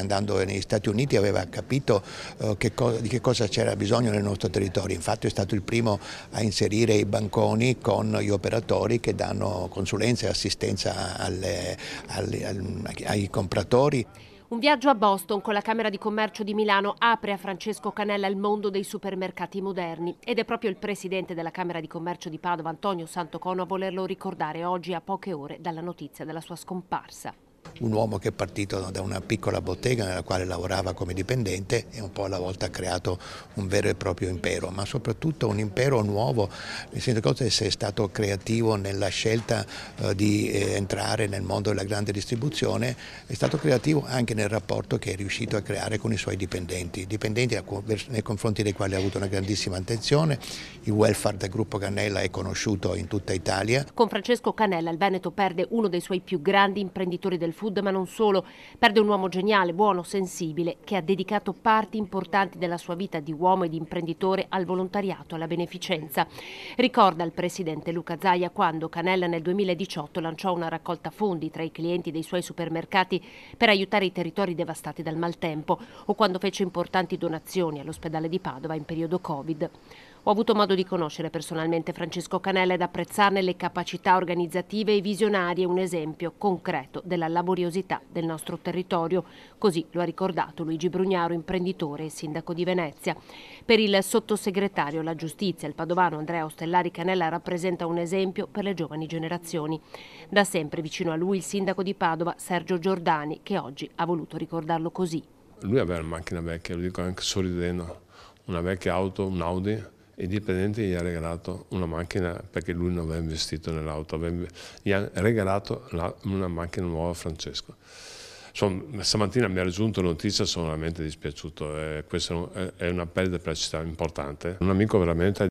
andando negli Stati Uniti aveva capito eh, che di che cosa c'era bisogno nel nostro territorio, infatti è stato il primo a inserire i banconi con gli operatori che danno consulenza e assistenza alle, alle, al, ai compratori. Un viaggio a Boston con la Camera di Commercio di Milano apre a Francesco Canella il mondo dei supermercati moderni ed è proprio il presidente della Camera di Commercio di Padova, Antonio Santocono, a volerlo ricordare oggi a poche ore dalla notizia della sua scomparsa un uomo che è partito da una piccola bottega nella quale lavorava come dipendente e un po' alla volta ha creato un vero e proprio impero, ma soprattutto un impero nuovo. Il sindaco Cotes è stato creativo nella scelta eh, di eh, entrare nel mondo della grande distribuzione, è stato creativo anche nel rapporto che è riuscito a creare con i suoi dipendenti, dipendenti nei confronti dei quali ha avuto una grandissima attenzione, il welfare del gruppo Canella è conosciuto in tutta Italia. Con Francesco Canella il Veneto perde uno dei suoi più grandi imprenditori del food ma non solo, perde un uomo geniale, buono, sensibile, che ha dedicato parti importanti della sua vita di uomo e di imprenditore al volontariato, alla beneficenza. Ricorda il presidente Luca Zaia quando Canella nel 2018 lanciò una raccolta fondi tra i clienti dei suoi supermercati per aiutare i territori devastati dal maltempo o quando fece importanti donazioni all'ospedale di Padova in periodo Covid. Ho avuto modo di conoscere personalmente Francesco Canella ed apprezzarne le capacità organizzative e visionarie, un esempio concreto della laboriosità del nostro territorio, così lo ha ricordato Luigi Brugnaro, imprenditore e sindaco di Venezia. Per il sottosegretario alla giustizia, il padovano Andrea Ostellari Canella rappresenta un esempio per le giovani generazioni. Da sempre vicino a lui il sindaco di Padova Sergio Giordani, che oggi ha voluto ricordarlo così. Lui aveva una macchina vecchia, lo dico anche sorridendo, una vecchia auto, un Audi, il dipendente gli ha regalato una macchina perché lui non aveva investito nell'auto, gli ha regalato una macchina nuova a Francesco. Insomma, stamattina mi ha raggiunto la notizia, sono veramente dispiaciuto, eh, questa è una perdita per la città importante. Un amico veramente ha